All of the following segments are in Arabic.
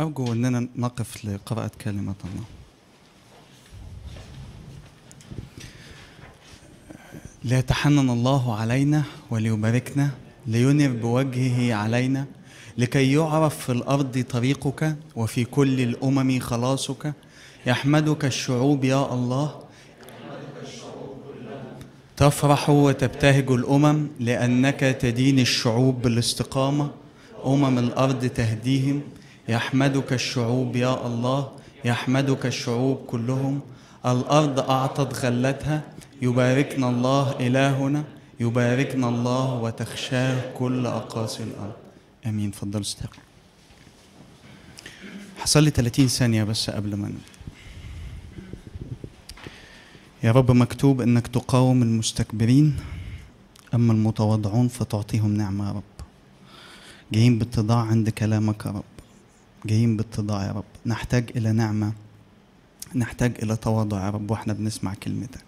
أرجو أننا نقف لقراءة كلمة الله ليتحنن الله علينا وليباركنا لينر بوجهه علينا لكي يعرف في الأرض طريقك وفي كل الأمم خلاصك يحمدك الشعوب يا الله تفرح وتبتهج الأمم لأنك تدين الشعوب بالاستقامة أمم الأرض تهديهم يحمدك الشعوب يا الله يحمدك الشعوب كلهم الأرض أعطت غلتها يباركنا الله إلهنا يباركنا الله وتخشاه كل أقاصي الأرض أمين فضل استقم حصل لي 30 ثانية بس قبل ما يا رب مكتوب انك تقاوم المستكبرين اما المتواضعون فتعطيهم نعمه يا رب جايين بالتضاع عند كلامك يا رب جايين بالتضاع يا رب نحتاج إلى نعمة نحتاج إلى تواضع يا رب وإحنا بنسمع كلمتك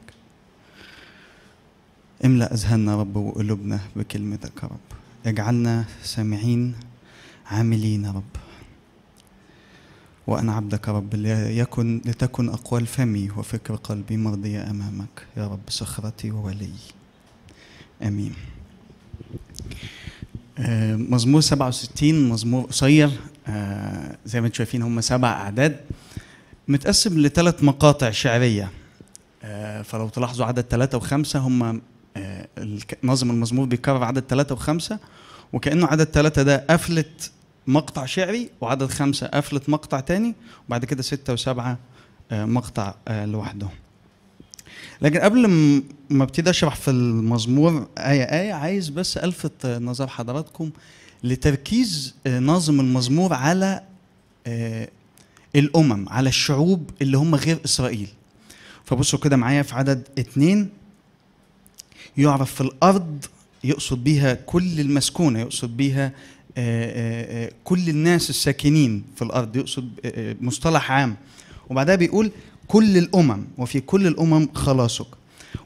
املأ أذهاننا يا رب وقلوبنا بكلمتك يا رب اجعلنا سامعين عاملين يا رب وأنا عبدك يا رب ليكن لتكن أقوال فمي وفكر قلبي مرضية أمامك يا رب صخرتي وولي آمين آه، مزمور 67 مزمور قصير آه، زي ما انتم شايفين هم سبع اعداد متقسم لثلاث مقاطع شعريه آه، فلو تلاحظوا عدد ثلاثة وخمسة هم ناظم المزمور بيكرر عدد ثلاثة وخمسة وكأنه عدد ثلاثة ده قفلت مقطع شعري وعدد خمسة قفلت مقطع تاني وبعد كده ستة وسبعة مقطع لوحدهم لكن قبل ما ابتدي اشرح في المزمور آية آية عايز بس الفت نظر حضراتكم لتركيز آه، ناظم المزمور على آه، الأمم على الشعوب اللي هم غير إسرائيل فبصوا كده معايا في عدد اتنين يعرف في الأرض يقصد بيها كل المسكونة يقصد بيها آه، كل الناس الساكنين في الأرض يقصد مصطلح عام وبعدها بيقول كل الأمم وفي كل الأمم خلاصك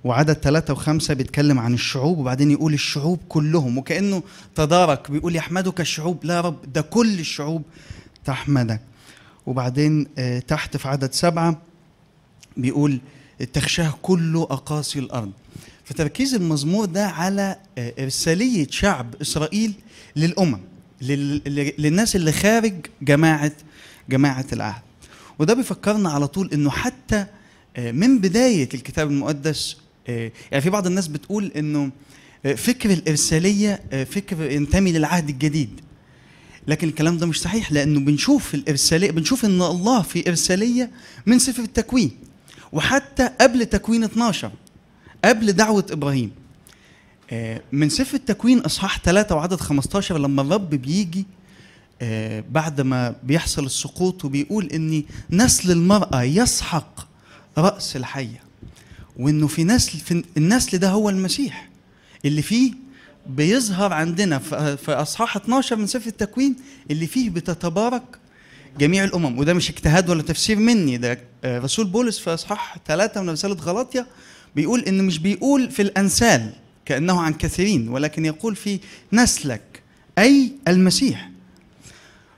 وعدد ثلاثة وخمسة بيتكلم عن الشعوب وبعدين يقول الشعوب كلهم وكأنه تدارك بيقول يحمدك الشعوب لا رب ده كل الشعوب تحمدك وبعدين آه، تحت في عدد سبعة بيقول تخشاه كل أقاصي الأرض فتركيز المزمور ده على آه، إرسالية شعب إسرائيل للأمم للناس اللي خارج جماعة جماعة العهد وده بيفكرنا على طول انه حتى آه، من بدايه الكتاب المقدس آه، يعني في بعض الناس بتقول انه آه، فكر الارساليه فكر ينتمي للعهد الجديد لكن الكلام ده مش صحيح لانه بنشوف الارساليه بنشوف ان الله في ارساليه من سفر التكوين وحتى قبل تكوين 12 قبل دعوه ابراهيم من سفر التكوين اصحاح 3 وعدد 15 لما الرب بيجي آه، بعد ما بيحصل السقوط وبيقول ان نسل المراه يسحق راس الحيه وانه في نسل في النسل ده هو المسيح اللي فيه بيظهر عندنا في اصحاح 12 من سفر التكوين اللي فيه بتتبارك جميع الامم وده مش اجتهاد ولا تفسير مني ده آه، رسول بولس في اصحاح 3 من رساله غلاطيا بيقول ان مش بيقول في الانسال كانه عن كثيرين ولكن يقول في نسلك اي المسيح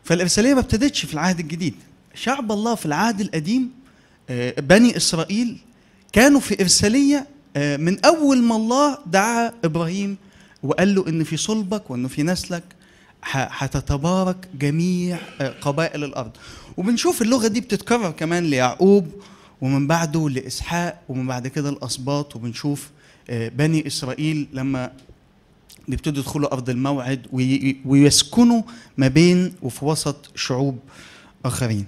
فالإرسالية ما ابتدتش في العهد الجديد شعب الله في العهد القديم آه، بني إسرائيل كانوا في إرسالية آه، من أول ما الله دعا إبراهيم وقال له إن في صلبك وإنه في نسلك هتتبارك جميع آه، قبائل الأرض وبنشوف اللغة دي بتتكرر كمان ليعقوب ومن بعده لإسحاق ومن بعد كده الأسباط وبنشوف بني إسرائيل لما بيبتدوا يدخلوا ارض الموعد ويسكنوا ما بين وفي وسط شعوب اخرين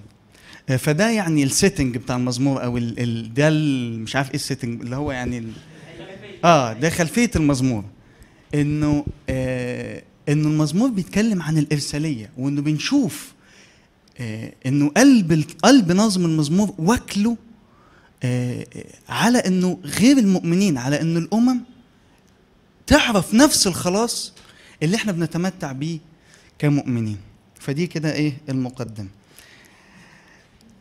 آه، فده يعني السيتنج بتاع المزمور او ده مش عارف ايه السيتنج اللي هو يعني اه ده خلفيه المزمور انه آه انه المزمور بيتكلم عن الارساليه وانه بنشوف آه انه قلب قلب نظم المزمور واكله آه على انه غير المؤمنين على انه الامم تعرف نفس الخلاص اللي احنا بنتمتع بيه كمؤمنين فدي كده ايه المقدمة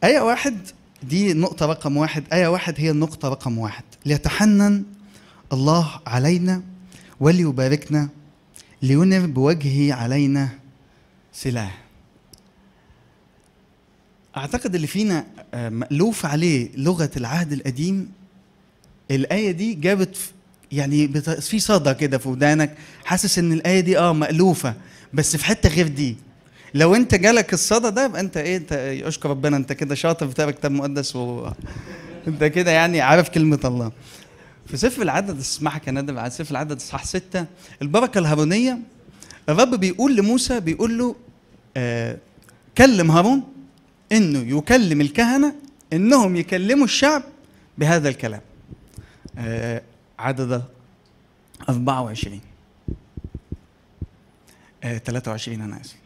آية واحد دي نقطة رقم واحد آية واحد هي النقطة رقم واحد ليتحنن الله علينا وليباركنا لينر بوجهه علينا سلاح اعتقد اللي فينا آه، مألوف عليه لغة العهد القديم الآية دي جابت يعني في صدى كده في ودانك حاسس ان الايه دي اه مالوفه بس في حته غير دي لو انت جالك الصدى ده يبقى انت ايه انت اشكر ربنا انت كده شاطر في كتاب مقدس و انت كده يعني عارف كلمه الله في سفر العدد اسمح يا ندم على سفر العدد اصحاح ستة البركه الهارونيه الرب بيقول لموسى بيقول له آه كلم هارون انه يكلم الكهنه انهم يكلموا الشعب بهذا الكلام آه، عدد 24 آه 23 أنا آسف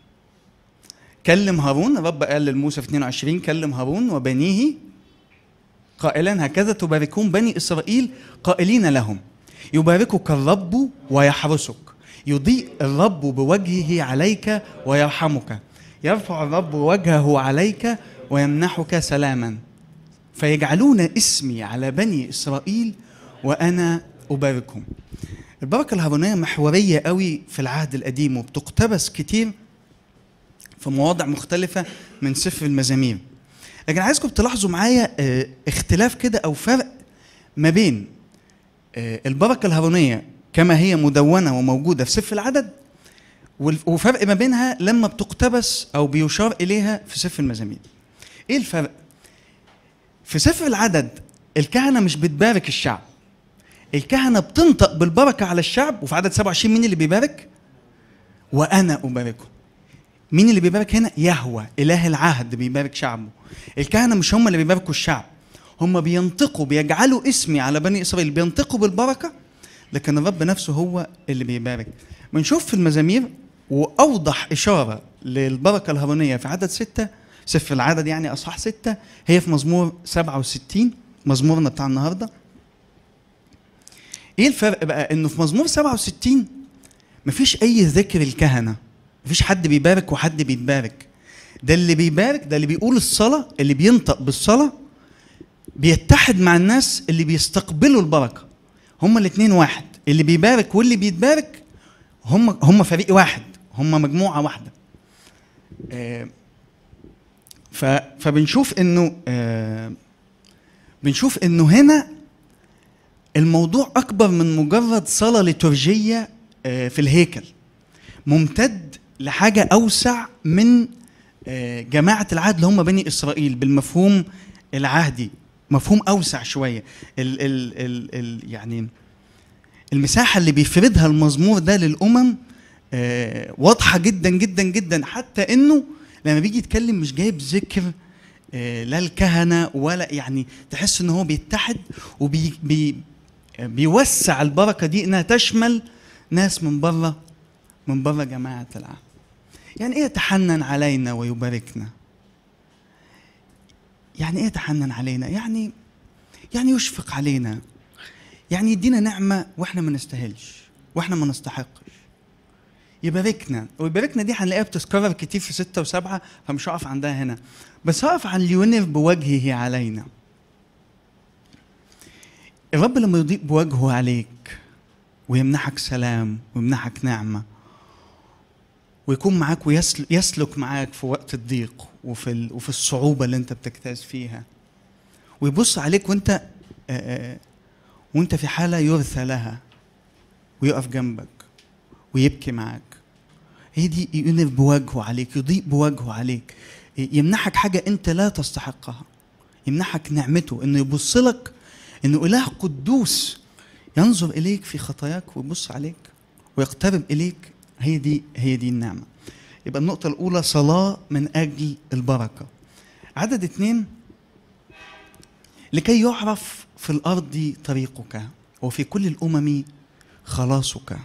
كلم هارون الرب قال لموسى في 22 كلم هارون وبنيه قائلا هكذا تباركون بني إسرائيل قائلين لهم يباركك الرب ويحرسك يضيء الرب بوجهه عليك ويرحمك يرفع الرب وجهه عليك ويمنحك سلاما فيجعلون اسمي على بني إسرائيل وأنا أباركهم البركة الهارونية محورية قوي في العهد القديم وبتقتبس كتير في مواضع مختلفة من سفر المزامير لكن عايزكم تلاحظوا معايا آه، اختلاف كده أو فرق ما بين آه، البركة الهارونية كما هي مدونة وموجودة في سفر العدد وفرق ما بينها لما بتقتبس أو بيشار إليها في سفر المزامير إيه الفرق؟ في سفر العدد الكهنة مش بتبارك الشعب الكهنه بتنطق بالبركه على الشعب وفي عدد 27 مين اللي بيبارك؟ وانا اباركه. مين اللي بيبارك هنا؟ يهوى اله العهد بيبارك شعبه. الكهنه مش هم اللي بيباركوا الشعب هم بينطقوا بيجعلوا اسمي على بني اسرائيل بينطقوا بالبركه لكن الرب نفسه هو اللي بيبارك. بنشوف في المزامير واوضح اشاره للبركه الهرونيه في عدد سته سفر العدد يعني اصحاح سته هي في مزمور 67 مزمورنا بتاع النهارده ايه الفرق بقى انه في مزمور 67 مفيش اي ذكر الكهنه مفيش حد بيبارك وحد بيتبارك ده اللي بيبارك ده اللي بيقول الصلاه اللي بينطق بالصلاه بيتحد مع الناس اللي بيستقبلوا البركه هما الاثنين واحد اللي بيبارك واللي بيتبارك هم هم فريق واحد هم مجموعه واحده آه، فبنشوف انه آه، بنشوف انه هنا الموضوع اكبر من مجرد صلاه ليتورجيه آه، في الهيكل ممتد لحاجه اوسع من آه، جماعه العهد اللي هم بني اسرائيل بالمفهوم العهدي مفهوم اوسع شويه الـ الـ الـ الـ يعني المساحه اللي بيفردها المزمور ده للامم آه، واضحه جدا جدا جدا حتى انه لما بيجي يتكلم مش جايب ذكر لا الكهنه ولا يعني تحس ان هو بيتحد وبي بيوسع البركه دي انها تشمل ناس من بره من بره جماعه العام يعني ايه يتحنن علينا ويباركنا يعني ايه يتحنن علينا يعني يعني يشفق علينا يعني يدينا نعمه واحنا ما نستاهلش واحنا ما نستحقش يباركنا ويباركنا دي هنلاقيها بتتكرر كتير في ستة وسبعة فمش هقف عندها هنا بس هقف عن اليونيف بوجهه علينا الرب لما يضيء بوجهه عليك ويمنحك سلام ويمنحك نعمه ويكون معاك ويسلك معاك في وقت الضيق وفي وفي الصعوبه اللي انت بتجتاز فيها ويبص عليك وانت وانت في حاله يرثى لها ويقف جنبك ويبكي معاك هي دي ينف بوجهه عليك يضيء بوجهه عليك يمنحك حاجه انت لا تستحقها يمنحك نعمته انه يبص لك انه اله قدوس ينظر اليك في خطاياك ويبص عليك ويقترب اليك هي دي هي دي النعمه يبقى النقطه الاولى صلاه من اجل البركه عدد اتنين لكي يعرف في الارض طريقك وفي كل الامم خلاصك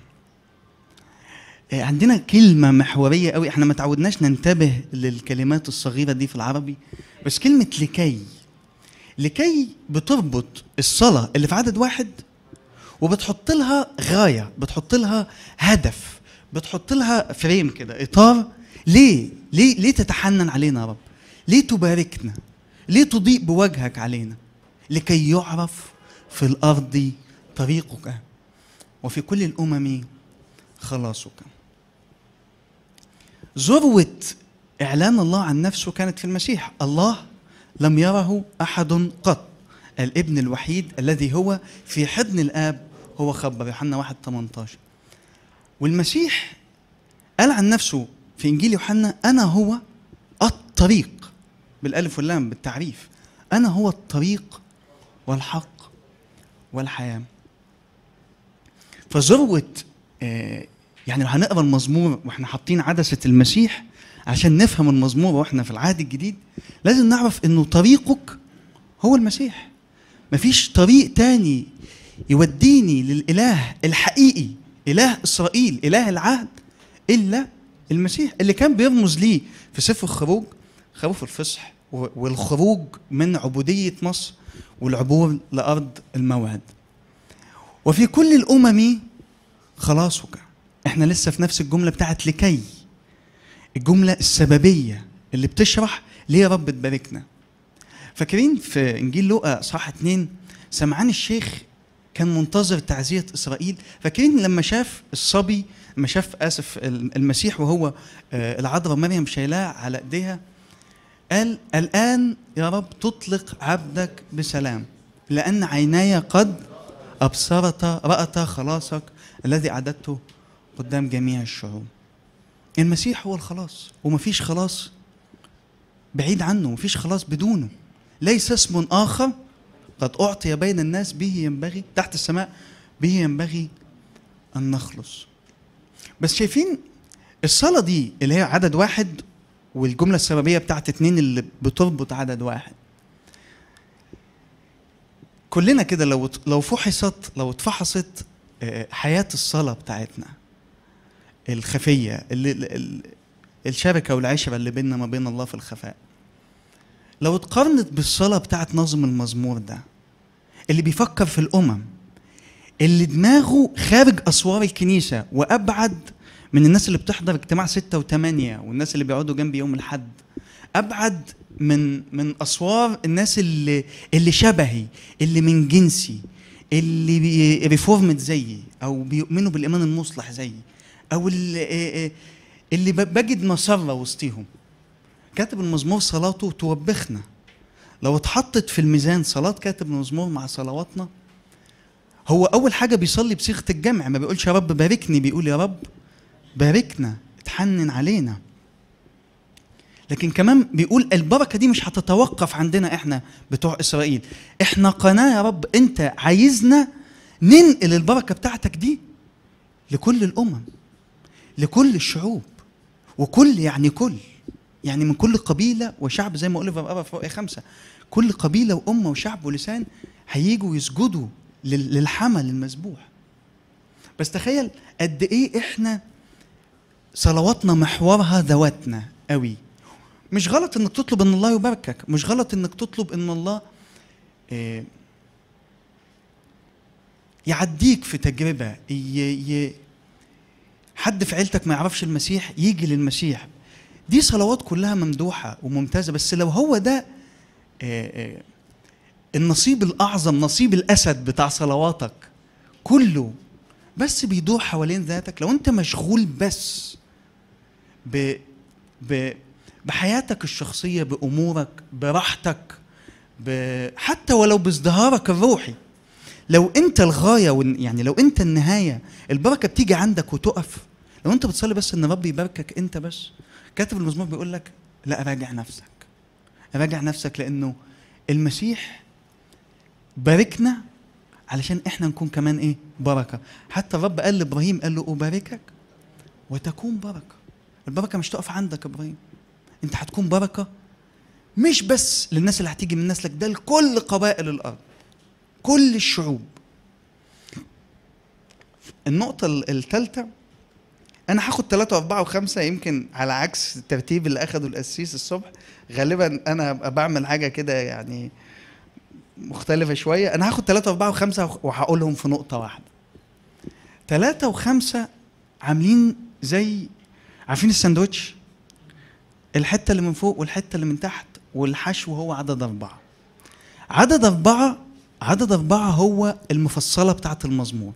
عندنا كلمة محورية قوي احنا ما تعودناش ننتبه للكلمات الصغيرة دي في العربي بس كلمة لكي لكي بتربط الصلاه اللي في عدد واحد وبتحط لها غايه بتحط لها هدف بتحط لها فريم كده اطار ليه ليه ليه تتحنن علينا يا رب ليه تباركنا ليه تضيء بوجهك علينا لكي يعرف في الارض طريقك وفي كل الامم خلاصك ذروه اعلان الله عن نفسه كانت في المسيح الله لم يره أحد قط الابن الوحيد الذي هو في حضن الآب هو خبر يوحنا 1 18 والمسيح قال عن نفسه في إنجيل يوحنا أنا هو الطريق بالألف واللام بالتعريف أنا هو الطريق والحق والحياة فذروة آه، يعني لو هنقرا المزمور واحنا حاطين عدسة المسيح عشان نفهم المزمور واحنا في العهد الجديد لازم نعرف انه طريقك هو المسيح مفيش طريق تاني يوديني للاله الحقيقي اله اسرائيل اله العهد الا المسيح اللي كان بيرمز ليه في سفر الخروج خروف الفصح والخروج من عبوديه مصر والعبور لارض الموعد وفي كل الامم خلاصك احنا لسه في نفس الجمله بتاعت لكي الجمله السببيه اللي بتشرح ليه رب تباركنا فاكرين في انجيل لوقا صح اتنين سمعان الشيخ كان منتظر تعزيه اسرائيل فاكرين لما شاف الصبي لما شاف اسف المسيح وهو آه، العذراء مريم شايلاه على ايديها قال الان يا رب تطلق عبدك بسلام لان عيناي قد ابصرتا راتا خلاصك الذي اعددته قدام جميع الشعوب المسيح هو الخلاص ومفيش خلاص بعيد عنه مفيش خلاص بدونه ليس اسم آخر قد أعطي بين الناس به ينبغي تحت السماء به ينبغي أن نخلص بس شايفين الصلاة دي اللي هي عدد واحد والجملة السببية بتاعت اتنين اللي بتربط عدد واحد كلنا كده لو لو فحصت لو اتفحصت آه، آه، حياة الصلاة بتاعتنا الخفيه اللي الشبكه والعشره اللي بيننا ما بين الله في الخفاء لو اتقارنت بالصلاه بتاعت نظم المزمور ده اللي بيفكر في الامم اللي دماغه خارج اسوار الكنيسه وابعد من الناس اللي بتحضر اجتماع ستة وثمانية والناس اللي بيقعدوا جنبي يوم الحد ابعد من من اسوار الناس اللي اللي شبهي اللي من جنسي اللي ريفورمد زيي او بيؤمنوا بالايمان المصلح زيي او إيه- إيه- اللي, اللي بجد مسره وسطيهم كاتب المزمور صلاته توبخنا لو اتحطت في الميزان صلاه كاتب المزمور مع صلواتنا هو اول حاجه بيصلي بصيغه الجمع ما بيقولش يا رب باركني بيقول يا رب باركنا اتحنن علينا لكن كمان بيقول البركه دي مش هتتوقف عندنا احنا بتوع اسرائيل احنا قناه يا رب انت عايزنا ننقل البركه بتاعتك دي لكل الامم لكل الشعوب وكل يعني كل يعني من كل قبيله وشعب زي ما اوليفر ابا في خمسه كل قبيله وامه وشعب ولسان هيجوا يسجدوا للحمل المذبوح بس تخيل قد ايه احنا صلواتنا محورها ذواتنا قوي مش غلط انك تطلب ان الله يباركك مش غلط انك تطلب ان الله آه، يعديك في تجربه حد في عيلتك ما يعرفش المسيح يجي للمسيح دي صلوات كلها ممدوحة وممتازة بس لو هو ده آه، آه، النصيب الأعظم نصيب الأسد بتاع صلواتك كله بس بيدور حوالين ذاتك لو أنت مشغول بس ب ب بحياتك الشخصية بأمورك براحتك حتى ولو بازدهارك الروحي لو انت الغايه يعني لو انت النهايه البركه بتيجي عندك وتقف لو انت بتصلي بس ان ربي يباركك انت بس كاتب المزمور بيقول لك لا راجع نفسك راجع نفسك لانه المسيح باركنا علشان احنا نكون كمان ايه بركه حتى الرب قال لابراهيم قال له اباركك وتكون بركه البركه مش تقف عندك يا ابراهيم انت هتكون بركه مش بس للناس اللي هتيجي من نسلك ده لكل قبائل الارض كل الشعوب النقطه الثالثه انا هاخد ثلاثة واربعة وخمسة يمكن على عكس الترتيب اللي اخده القسيس الصبح غالبا انا هبقى بعمل حاجة كده يعني مختلفة شوية انا هاخد ثلاثة واربعة وخمسة وهقولهم في نقطة واحدة ثلاثة وخمسة عاملين زي عارفين الساندوتش الحتة اللي من فوق والحتة اللي من تحت والحشو هو عدد أربعة عدد أربعة عدد أربعة هو المفصلة بتاعة المزمور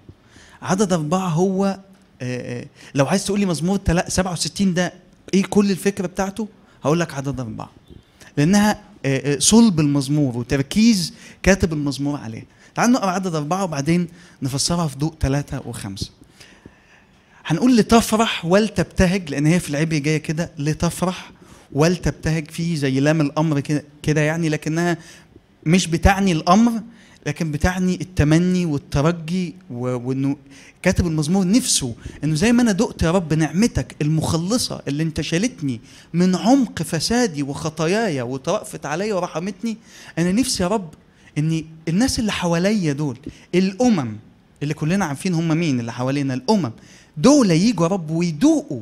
عدد أربعة هو آه، آه. لو عايز تقول لي مزمور 67 ده ايه كل الفكره بتاعته هقول لك عدد اربعه لانها آه، صلب المزمور وتركيز كاتب المزمور عليه تعال نقرا عدد اربعه وبعدين نفسرها في ضوء ثلاثه وخمسه هنقول لتفرح ولتبتهج لان هي في العبري جايه كده لتفرح ولتبتهج في زي لام الامر كده يعني لكنها مش بتعني الامر لكن بتعني التمني والترجي وانه كاتب المزمور نفسه انه زي ما انا دقت يا رب نعمتك المخلصه اللي انت شالتني من عمق فسادي وخطاياي وترأفت عليا ورحمتني انا نفسي يا رب ان الناس اللي حواليا دول الامم اللي كلنا عارفين هم مين اللي حوالينا الامم دول يجوا يا رب ويدوقوا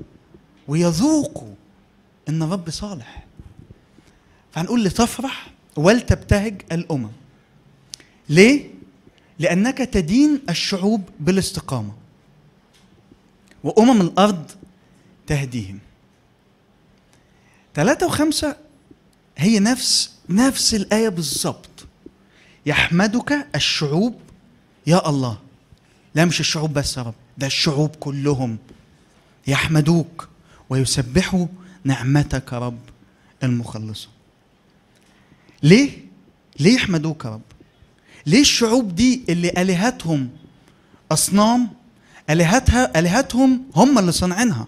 ويذوقوا ان الرب صالح فهنقول لتفرح ولتبتهج الامم ليه؟ لأنك تدين الشعوب بالاستقامة وأمم الأرض تهديهم ثلاثة وخمسة هي نفس نفس الآية بالظبط يحمدك الشعوب يا الله لا مش الشعوب بس يا رب ده الشعوب كلهم يحمدوك ويسبحوا نعمتك رب المخلصة ليه؟ ليه يحمدوك رب؟ ليه الشعوب دي اللي الهتهم اصنام الهتها الهتهم هم اللي صانعينها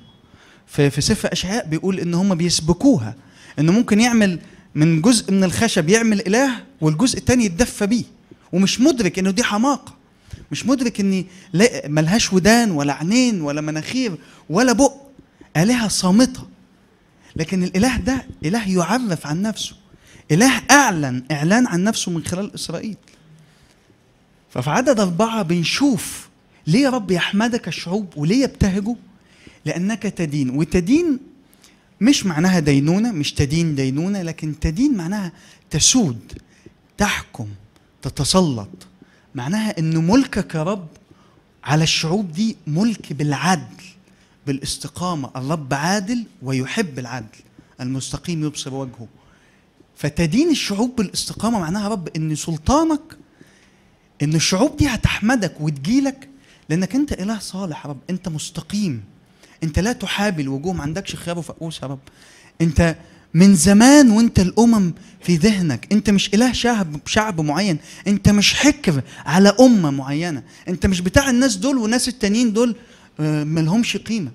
في في سفر اشعياء بيقول ان هم بيسبكوها انه ممكن يعمل من جزء من الخشب يعمل اله والجزء الثاني يتدفى بيه ومش مدرك انه دي حماقه مش مدرك ان ملهاش ودان ولا عينين ولا مناخير ولا بق الهه صامته لكن الاله ده اله يعرف عن نفسه اله اعلن اعلان عن نفسه من خلال اسرائيل ففي عدد أربعة بنشوف ليه رب يحمدك الشعوب وليه يبتهجوا لأنك تدين وتدين مش معناها دينونة مش تدين دينونة لكن تدين معناها تسود تحكم تتسلط معناها أن ملكك يا رب على الشعوب دي ملك بالعدل بالاستقامة الرب عادل ويحب العدل المستقيم يبصر وجهه فتدين الشعوب بالاستقامة معناها رب أن سلطانك ان الشعوب دي هتحمدك وتجيلك لانك انت اله صالح يا رب انت مستقيم انت لا تحابي الوجوه ما عندكش خيار وفقوس يا رب انت من زمان وانت الامم في ذهنك انت مش اله شعب شعب معين انت مش حكر على امه معينه انت مش بتاع الناس دول والناس التانيين دول آه، ملهمش قيمه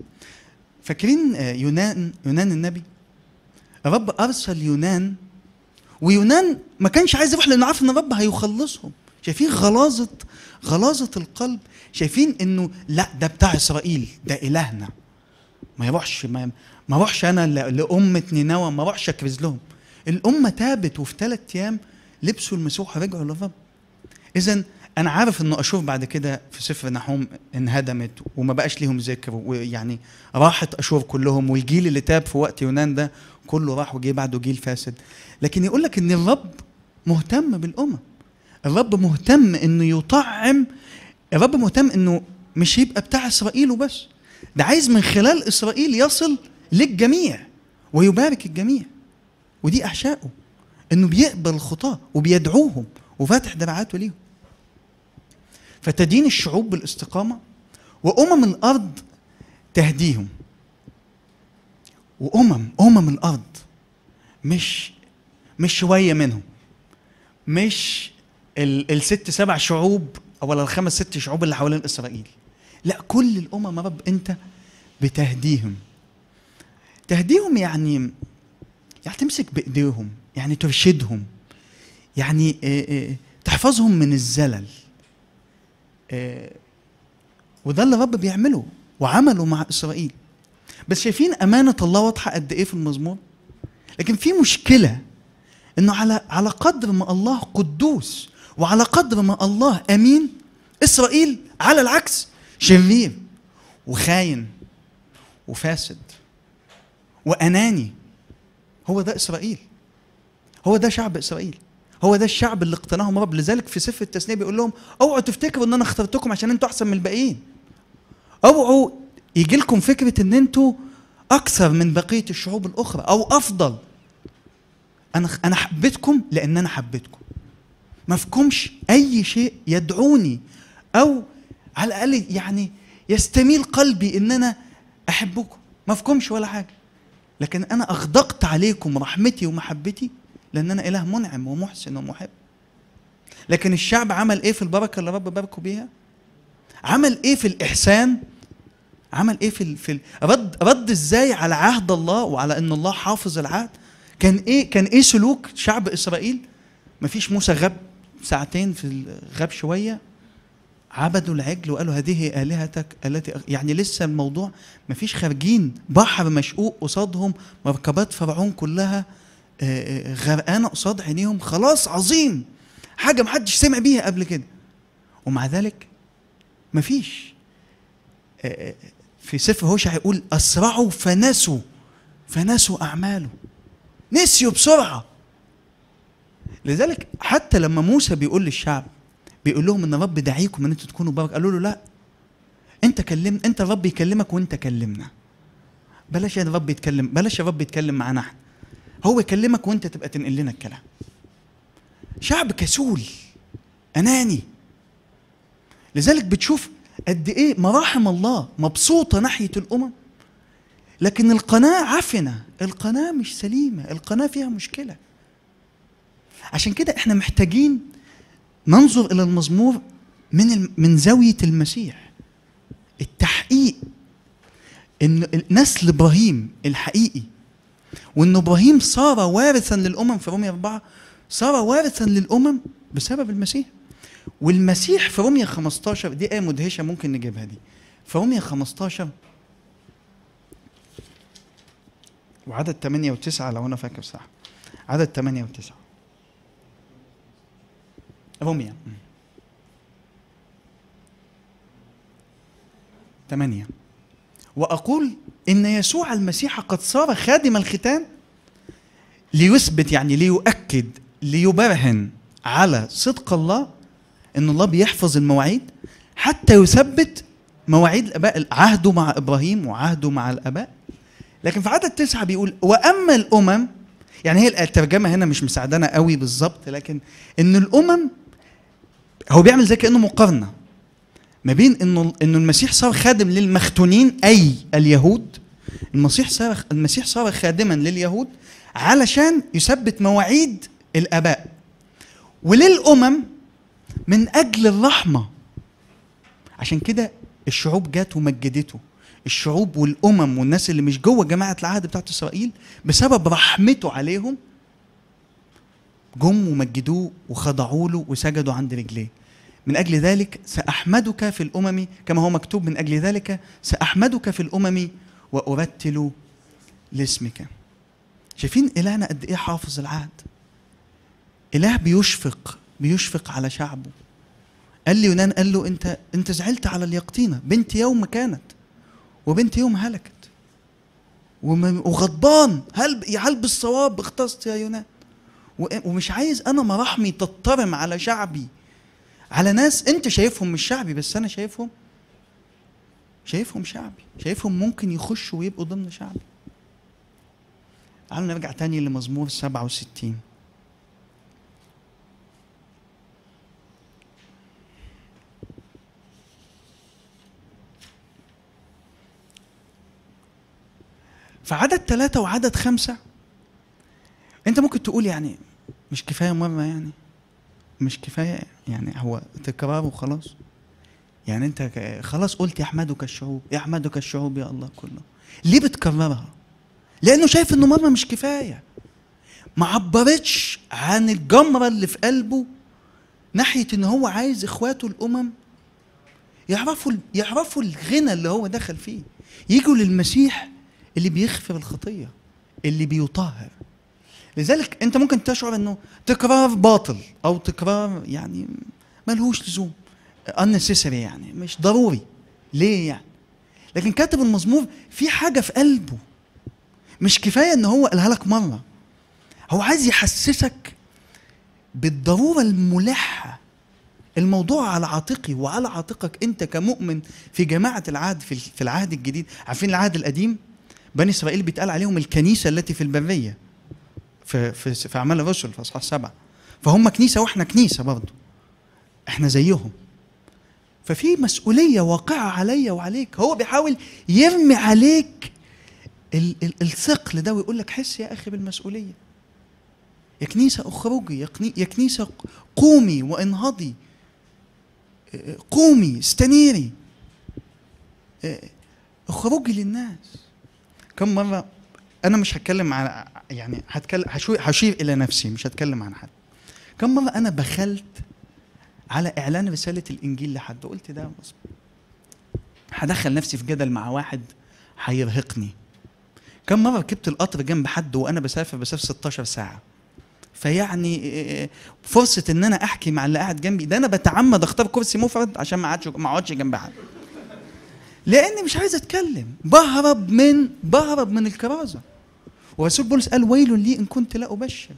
فاكرين آه، يونان يونان النبي الرب ارسل يونان ويونان ما كانش عايز يروح لانه عارف ان الرب هيخلصهم شايفين غلاظه غلاظه القلب شايفين انه لا ده بتاع اسرائيل ده الهنا ما يروحش ما, ما اروحش انا لامه نينوى ما اروحش اكرز لهم الامه تابت وفي ثلاث ايام لبسوا المسوح ورجعوا للرب اذا انا عارف انه اشور بعد كده في سفر نحوم انهدمت وما بقاش ليهم ذكر ويعني راحت اشور كلهم والجيل اللي تاب في وقت يونان ده كله راح وجي بعده جيل فاسد لكن يقول لك ان الرب مهتم بالامم الرب مهتم انه يطعم الرب مهتم انه مش يبقى بتاع اسرائيل وبس ده عايز من خلال اسرائيل يصل للجميع ويبارك الجميع ودي احشائه انه بيقبل الخطاه وبيدعوهم وفاتح دراعاته ليهم فتدين الشعوب بالاستقامه وامم الارض تهديهم وامم امم الارض مش مش شويه منهم مش الست سبع شعوب او الخمس ست شعوب اللي حوالين اسرائيل لا كل الامم يا رب انت بتهديهم تهديهم يعني يعني تمسك بايديهم يعني ترشدهم يعني تحفظهم من الزلل وده اللي رب بيعمله وعمله مع اسرائيل بس شايفين امانه الله واضحه قد ايه في المزمور لكن في مشكله انه على على قدر ما الله قدوس وعلى قدر ما الله امين اسرائيل على العكس شرير وخاين وفاسد واناني هو ده اسرائيل هو ده شعب اسرائيل هو ده الشعب اللي اقتنعهم رب لذلك في سفر التثنيه بيقول لهم اوعوا تفتكروا ان انا اخترتكم عشان انتوا احسن من الباقيين اوعوا يجي لكم فكره ان انتوا اكثر من بقيه الشعوب الاخرى او افضل انا انا حبيتكم لان انا حبيتكم مفكومش أي شيء يدعوني أو على الأقل يعني يستميل قلبي إن أنا أحبكم مفكومش ولا حاجة لكن أنا أغدقت عليكم رحمتي ومحبتي لأن أنا إله منعم ومحسن ومحب لكن الشعب عمل إيه في البركة اللي رب باركوا بيها عمل إيه في الإحسان عمل ايه في ال... في ال... رد رد ازاي على عهد الله وعلى ان الله حافظ العهد كان ايه كان ايه سلوك شعب اسرائيل مفيش موسى غب ساعتين في الغاب شويه عبدوا العجل وقالوا هذه الهتك التي يعني لسه الموضوع ما فيش خارجين بحر مشقوق قصادهم مركبات فرعون كلها غرقانه قصاد عينيهم خلاص عظيم حاجه ما حدش سمع بيها قبل كده ومع ذلك ما فيش في سفر هوش هيقول اسرعوا فنسوا فنسوا اعماله نسيوا بسرعه لذلك حتى لما موسى بيقول للشعب بيقول لهم ان رب دعيكم ان انتوا تكونوا بركه قالوا له لا انت كلم انت رب يكلمك وانت كلمنا بلاش يا رب يتكلم بلاش يا رب يتكلم معانا احنا هو يكلمك وانت تبقى تنقل لنا الكلام شعب كسول اناني لذلك بتشوف قد ايه مراحم الله مبسوطه ناحيه الامم لكن القناه عفنه القناه مش سليمه القناه فيها مشكله عشان كده احنا محتاجين ننظر الى المزمور من من زاويه المسيح التحقيق ان نسل ابراهيم الحقيقي وان ابراهيم صار وارثا للامم في روميه 4 صار وارثا للامم بسبب المسيح والمسيح في روميه 15 دي ايه مدهشه ممكن نجيبها دي في روميه 15 وعدد 8 و9 لو انا فاكر صح عدد 8 و9 مئة ثمانية وأقول إن يسوع المسيح قد صار خادم الختان ليثبت يعني ليؤكد ليبرهن على صدق الله إن الله بيحفظ المواعيد حتى يثبت مواعيد الآباء عهده مع إبراهيم وعهده مع الآباء لكن في عدد تسعة بيقول وأما الأمم يعني هي الترجمة هنا مش مساعدانا قوي بالظبط لكن إن الأمم هو بيعمل زي كانه مقارنه ما بين انه انه المسيح صار خادم للمختونين اي اليهود المسيح صار المسيح صار خادما لليهود علشان يثبت مواعيد الاباء وللامم من اجل الرحمه عشان كده الشعوب جات ومجدته الشعوب والامم والناس اللي مش جوه جماعه العهد بتاعت اسرائيل بسبب رحمته عليهم جم ومجدوه وخضعوا له وسجدوا عند رجليه من أجل ذلك سأحمدك في الأمم كما هو مكتوب من أجل ذلك سأحمدك في الأمم وأرتل لاسمك شايفين إلهنا قد إيه حافظ العهد إله بيشفق بيشفق على شعبه قال لي يونان قال له أنت أنت زعلت على اليقطينة بنت يوم كانت وبنت يوم هلكت وغضبان هل هل بالصواب اختصت يا يونان ومش عايز انا مراحمي تضطرم على شعبي على ناس انت شايفهم مش شعبي بس انا شايفهم شايفهم شعبي شايفهم ممكن يخشوا ويبقوا ضمن شعبي تعالوا نرجع تاني لمزمور 67 فعدد ثلاثة وعدد خمسة أنت ممكن تقول يعني مش كفاية مرة يعني مش كفايه يعني هو تكرار وخلاص يعني انت خلاص قلت يحمدك الشعوب يحمدك الشعوب يا الله كله ليه بتكررها لانه شايف انه مره مش كفايه ما عبرتش عن الجمره اللي في قلبه ناحيه ان هو عايز اخواته الامم يعرفوا يعرفوا الغنى اللي هو دخل فيه يجوا للمسيح اللي بيغفر الخطيه اللي بيطهر لذلك انت ممكن تشعر انه تكرار باطل او تكرار يعني ملهوش لزوم unnecessary يعني مش ضروري ليه يعني لكن كاتب المزمور في حاجه في قلبه مش كفايه ان هو قالها لك مره هو عايز يحسسك بالضروره الملحه الموضوع على عاتقي وعلى عاتقك انت كمؤمن في جماعه العهد في العهد الجديد عارفين العهد القديم بني اسرائيل بيتقال عليهم الكنيسه التي في البريه في في في اعمال الرسل في اصحاح سبعه فهم كنيسه واحنا كنيسه برضه احنا زيهم ففي مسؤوليه واقعه عليا وعليك هو بيحاول يرمي عليك ال ال الثقل ده ويقول لك حس يا اخي بالمسؤوليه يا كنيسه اخرجي يا كنيسه قومي وانهضي قومي استنيري اخرجي للناس كم مره انا مش هتكلم على يعني هتكلم هشير الى نفسي مش هتكلم عن حد كم مره انا بخلت على اعلان رساله الانجيل لحد قلت ده بص هدخل نفسي في جدل مع واحد هيرهقني كم مره ركبت القطر جنب حد وانا بسافر بسافر 16 ساعه فيعني فرصه ان انا احكي مع اللي قاعد جنبي ده انا بتعمد اختار كرسي مفرد عشان ما اقعدش ما اقعدش جنب حد لاني مش عايز اتكلم بهرب من بهرب من الكرازه ورسول بولس قال ويل لي ان كنت لا ابشر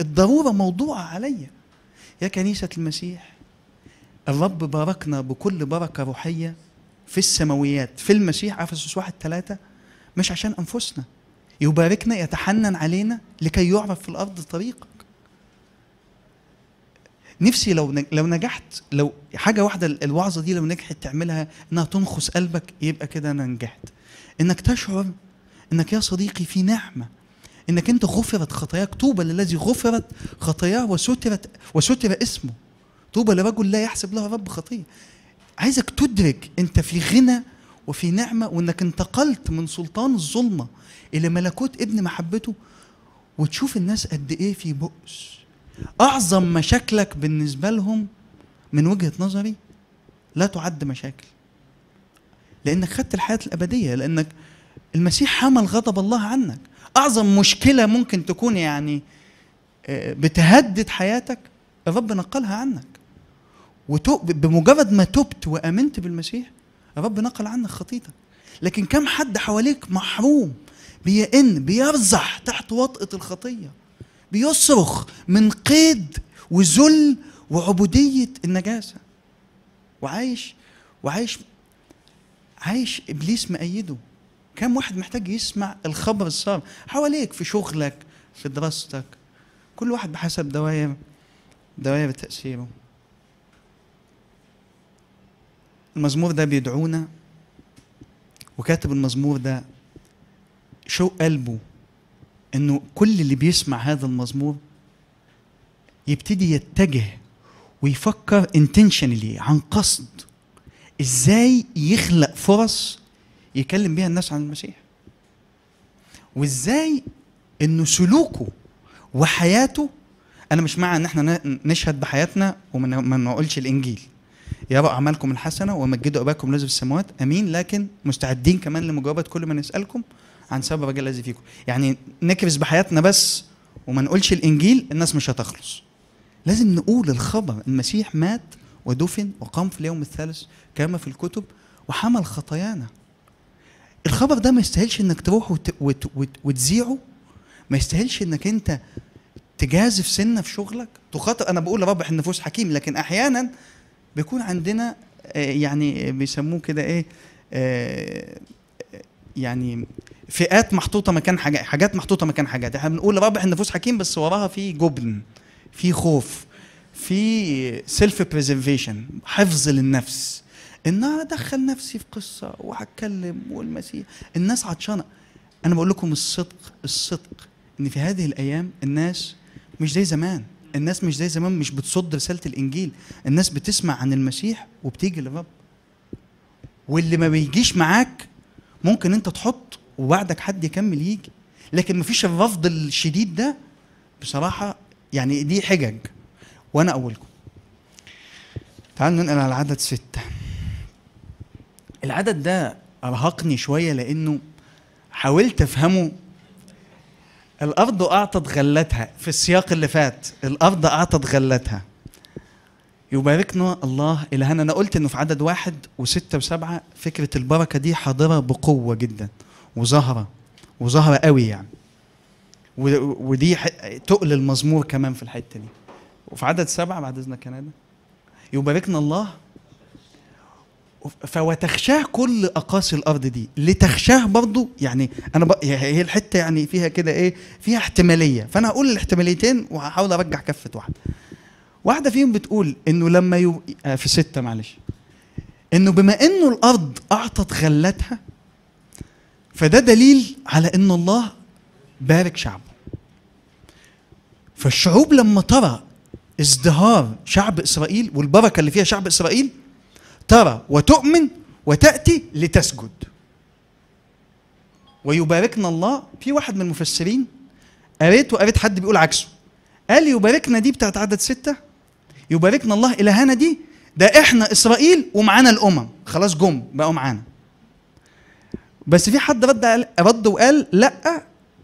الضروره موضوعه عليا يا كنيسه المسيح الرب باركنا بكل بركه روحيه في السماويات في المسيح افسس واحد ثلاثة مش عشان انفسنا يباركنا يتحنن علينا لكي يعرف في الارض طريقه نفسي لو لو نجحت لو حاجه واحده الوعظه دي لو نجحت تعملها انها تنخس قلبك يبقى كده انا نجحت انك تشعر انك يا صديقي في نعمه انك انت غفرت خطاياك طوبى للذي غفرت خطاياه وسترت وستر اسمه طوبى لرجل لا يحسب له رب خطيه عايزك تدرك انت في غنى وفي نعمه وانك انتقلت من سلطان الظلمه الى ملكوت ابن محبته وتشوف الناس قد ايه في بؤس اعظم مشاكلك بالنسبه لهم من وجهه نظري لا تعد مشاكل لانك خدت الحياه الابديه لانك المسيح حمل غضب الله عنك اعظم مشكله ممكن تكون يعني آه، بتهدد حياتك الرب نقلها عنك بمجرد ما تبت وامنت بالمسيح الرب نقل عنك خطيتك لكن كم حد حواليك محروم بيئن بيرزح تحت وطئه الخطيه بيصرخ من قيد وذل وعبودية النجاسة وعايش وعايش عايش إبليس مأيده كم واحد محتاج يسمع الخبر الصار حواليك في شغلك في دراستك كل واحد بحسب دوائر دوائر تأثيره المزمور ده بيدعونا وكاتب المزمور ده شوق قلبه انه كل اللي بيسمع هذا المزمور يبتدي يتجه ويفكر انتشنلي عن قصد ازاي يخلق فرص يكلم بيها الناس عن المسيح وازاي انه سلوكه وحياته انا مش مع ان احنا نشهد بحياتنا وما نقولش الانجيل رب اعمالكم الحسنه ومجدوا اباكم الذي في السماوات امين لكن مستعدين كمان لمجابه كل ما نسالكم عن سبب الرجاء الذي فيكم يعني نكرس بحياتنا بس وما نقولش الانجيل الناس مش هتخلص لازم نقول الخبر المسيح مات ودفن وقام في اليوم الثالث كما في الكتب وحمل خطايانا الخبر ده ما يستاهلش انك تروح وت... وت... وت... وتذيعه ما يستاهلش انك انت تجازف سنه في شغلك تخاطر انا بقول رب النفوس حكيم لكن احيانا بيكون عندنا آه، يعني بيسموه كده ايه آه، يعني فئات محطوطه مكان حاجات حاجات محطوطه مكان حاجات احنا بنقول رابح النفوس حكيم بس وراها في جبن في خوف في سيلف بريزرفيشن حفظ للنفس ان انا ادخل نفسي في قصه وهتكلم والمسيح الناس عطشانه انا بقول لكم الصدق الصدق ان في هذه الايام الناس مش زي زمان الناس مش زي زمان مش بتصد رساله الانجيل الناس بتسمع عن المسيح وبتيجي للرب واللي ما بيجيش معاك ممكن انت تحط ووعدك حد يكمل يجي لكن مفيش الرفض الشديد ده بصراحه يعني دي حجج وانا اولكم تعالوا ننقل على عدد ستة العدد ده ارهقني شويه لانه حاولت افهمه الارض اعطت غلتها في السياق اللي فات الارض اعطت غلتها يباركنا الله إلهنا أنا قلت إنه في عدد واحد وستة وسبعة فكرة البركة دي حاضرة بقوة جدا وظاهرة وظاهرة قوي يعني ودي تقل المزمور كمان في الحتة دي وفي عدد سبعة بعد إذنك يا يباركنا الله فوتخشاه كل اقاصي الارض دي لتخشاه برضو يعني انا هي الحته يعني فيها كده ايه فيها احتماليه فانا هقول الاحتماليتين وهحاول ارجع كفه واحده واحده فيهم بتقول انه لما يو... آه، في سته معلش انه بما انه الارض اعطت غلتها فده دليل على ان الله بارك شعبه فالشعوب لما ترى ازدهار شعب اسرائيل والبركه اللي فيها شعب اسرائيل ترى وتؤمن وتاتي لتسجد ويباركنا الله في واحد من المفسرين قريت وقريت حد بيقول عكسه قال يباركنا دي بتاعت عدد سته يباركنا الله إلهنا دي ده إحنا إسرائيل ومعانا الأمم خلاص جم بقوا معانا بس في حد رد قال رد وقال لا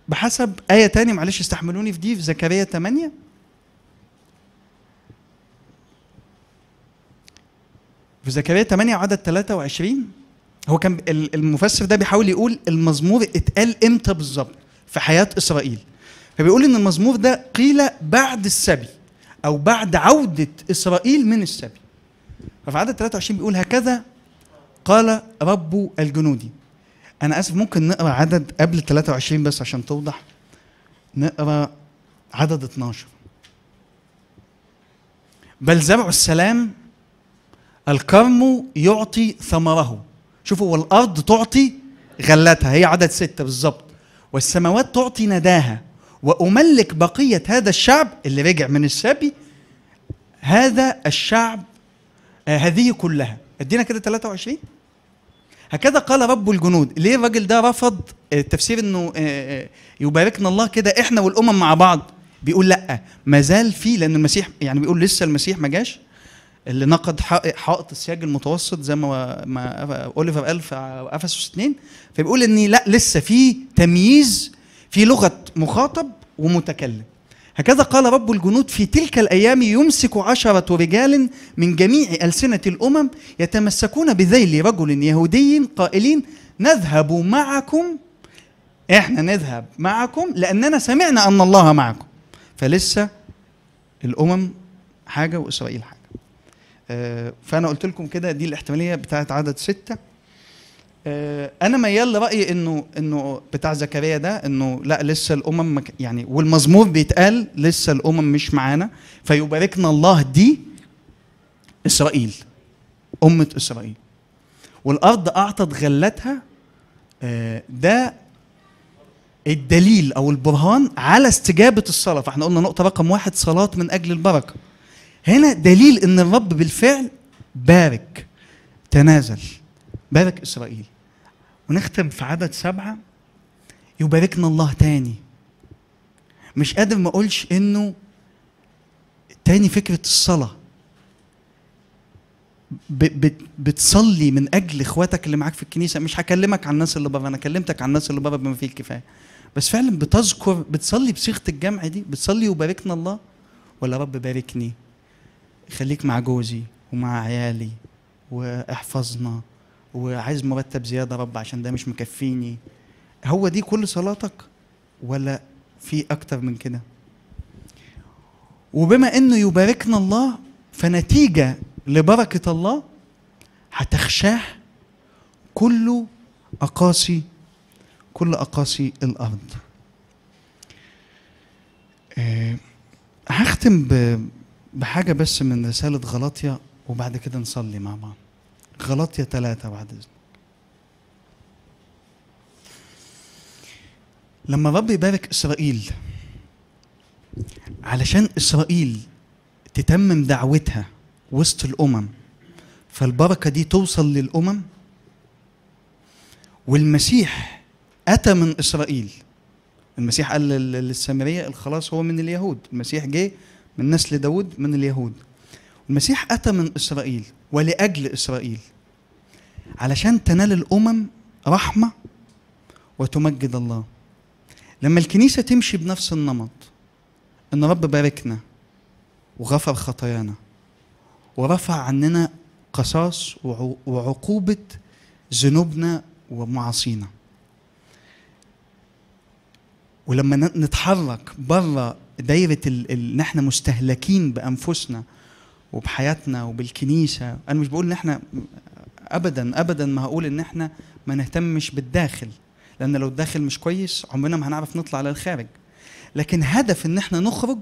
بحسب آية تانية معلش استحملوني في دي في زكريا 8 في زكريا 8 عدد 23 هو كان المفسر ده بيحاول يقول المزمور اتقال امتى بالظبط في حياة إسرائيل فبيقول إن المزمور ده قيل بعد السبي أو بعد عودة إسرائيل من السبي ففي عدد 23 بيقول هكذا قال رب الجنود أنا آسف ممكن نقرأ عدد قبل 23 بس عشان توضح نقرأ عدد 12 بل زرع السلام الكرم يعطي ثمره شوفوا والأرض تعطي غلتها هي عدد ستة بالظبط والسماوات تعطي نداها وأملك بقية هذا الشعب اللي رجع من السبي هذا الشعب آه هذه كلها ادينا كده 23 هكذا قال رب الجنود ليه الراجل ده رفض التفسير آه، انه آه، آه، يباركنا الله كده احنا والامم مع بعض بيقول لا ما زال في لان المسيح يعني بيقول لسه المسيح ما جاش اللي نقد حائط السياج المتوسط زي ما ما اوليفر قال في افسس 2 فبيقول ان لا لسه في تمييز في لغه مخاطب ومتكلم هكذا قال رب الجنود في تلك الأيام يمسك عشرة رجال من جميع ألسنة الأمم يتمسكون بذيل رجل يهودي قائلين نذهب معكم احنا نذهب معكم لأننا سمعنا أن الله معكم فلسه الأمم حاجة وإسرائيل حاجة آه، فأنا قلت لكم كده دي الاحتمالية بتاعت عدد ستة آه، انا ميال لرايي انه انه بتاع زكريا ده انه لا لسه الامم يعني والمزمور بيتقال لسه الامم مش معانا فيباركنا الله دي اسرائيل امه اسرائيل والارض اعطت غلتها آه، ده الدليل او البرهان على استجابه الصلاه فاحنا قلنا نقطه رقم واحد صلاه من اجل البركه هنا دليل ان الرب بالفعل بارك تنازل بارك اسرائيل ونختم في عدد سبعة يباركنا الله تاني مش قادر ما اقولش انه تاني فكرة الصلاة بتصلي من اجل اخواتك اللي معاك في الكنيسه مش هكلمك عن الناس اللي بره انا كلمتك عن الناس اللي بره بما فيه الكفايه بس فعلا بتذكر بتصلي بصيغه الجمع دي بتصلي وباركنا الله ولا رب باركني خليك مع جوزي ومع عيالي واحفظنا وعايز مرتب زياده رب عشان ده مش مكفيني هو دي كل صلاتك ولا في اكتر من كده وبما انه يباركنا الله فنتيجه لبركه الله هتخشاه كل اقاصي كل اقاصي الارض آه، هختم بحاجه بس من رساله غلاطيا وبعد كده نصلي مع بعض غلط يا ثلاثة بعد إذنك لما رب يبارك إسرائيل علشان إسرائيل تتمم دعوتها وسط الأمم فالبركة دي توصل للأمم والمسيح أتى من إسرائيل المسيح قال للسامرية الخلاص هو من اليهود المسيح جه من نسل داود من اليهود المسيح أتى من إسرائيل ولاجل اسرائيل علشان تنال الامم رحمه وتمجد الله لما الكنيسه تمشي بنفس النمط ان رب باركنا وغفر خطايانا ورفع عننا قصاص وعقوبه ذنوبنا ومعاصينا ولما نتحرك بره دايره ان احنا مستهلكين بانفسنا وبحياتنا وبالكنيسه انا مش بقول ان احنا ابدا ابدا ما هقول ان احنا ما نهتمش بالداخل لان لو الداخل مش كويس عمرنا ما هنعرف نطلع على الخارج لكن هدف ان احنا نخرج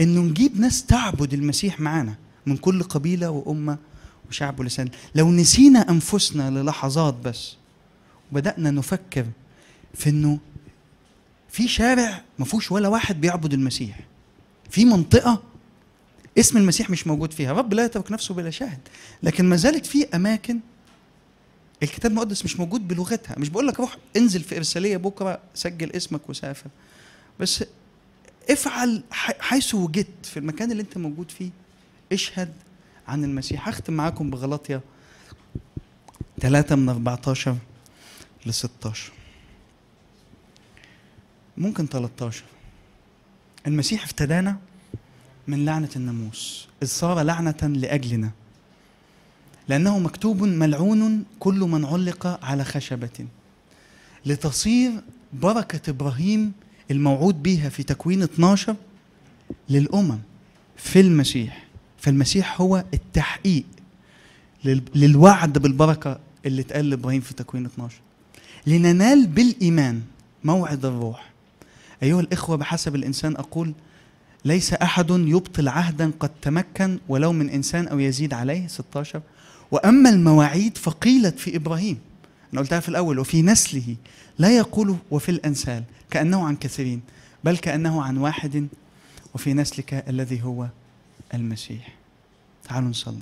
انه نجيب ناس تعبد المسيح معانا من كل قبيله وامه وشعب ولسان لو نسينا انفسنا للحظات بس وبدانا نفكر في انه في شارع ما فيهوش ولا واحد بيعبد المسيح في منطقه اسم المسيح مش موجود فيها رب لا يترك نفسه بلا شاهد لكن ما زالت في اماكن الكتاب المقدس مش موجود بلغتها مش بقول لك روح انزل في ارساليه بكره سجل اسمك وسافر بس افعل حيث وجدت في المكان اللي انت موجود فيه اشهد عن المسيح هختم معاكم بغلطية 3 من 14 ل 16 ممكن 13 المسيح افتدانا من لعنة الناموس إذ صار لعنة لأجلنا لأنه مكتوب ملعون كل من علق على خشبة لتصير بركة إبراهيم الموعود بها في تكوين 12 للأمم في المسيح فالمسيح هو التحقيق للوعد بالبركة اللي اتقال لإبراهيم في تكوين 12 لننال بالإيمان موعد الروح أيها الإخوة بحسب الإنسان أقول ليس أحد يبطل عهدا قد تمكن ولو من إنسان أو يزيد عليه 16 وأما المواعيد فقيلت في إبراهيم أنا قلتها في الأول وفي نسله لا يقول وفي الأنسال كأنه عن كثيرين بل كأنه عن واحد وفي نسلك الذي هو المسيح تعالوا نصلي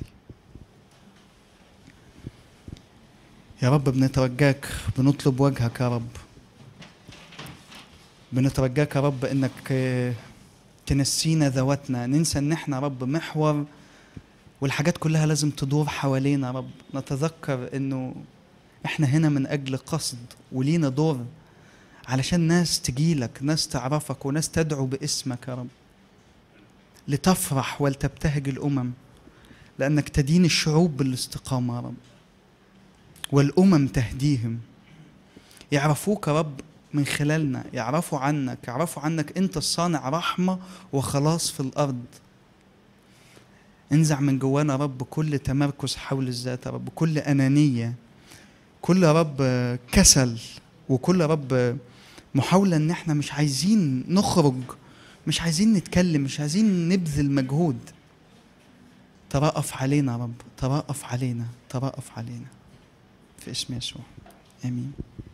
يا رب بنترجاك بنطلب وجهك يا رب بنترجاك يا رب انك تنسينا ذواتنا ننسى ان احنا رب محور والحاجات كلها لازم تدور حوالينا رب نتذكر انه احنا هنا من اجل قصد ولينا دور علشان ناس تجيلك ناس تعرفك وناس تدعو باسمك يا رب لتفرح ولتبتهج الامم لانك تدين الشعوب بالاستقامه يا رب والامم تهديهم يعرفوك يا رب من خلالنا يعرفوا عنك يعرفوا عنك انت الصانع رحمه وخلاص في الارض انزع من جوانا رب كل تمركز حول الذات يا رب كل انانيه كل رب كسل وكل رب محاوله ان احنا مش عايزين نخرج مش عايزين نتكلم مش عايزين نبذل مجهود ترأف علينا يا رب ترأف علينا ترأف علينا في اسم يسوع امين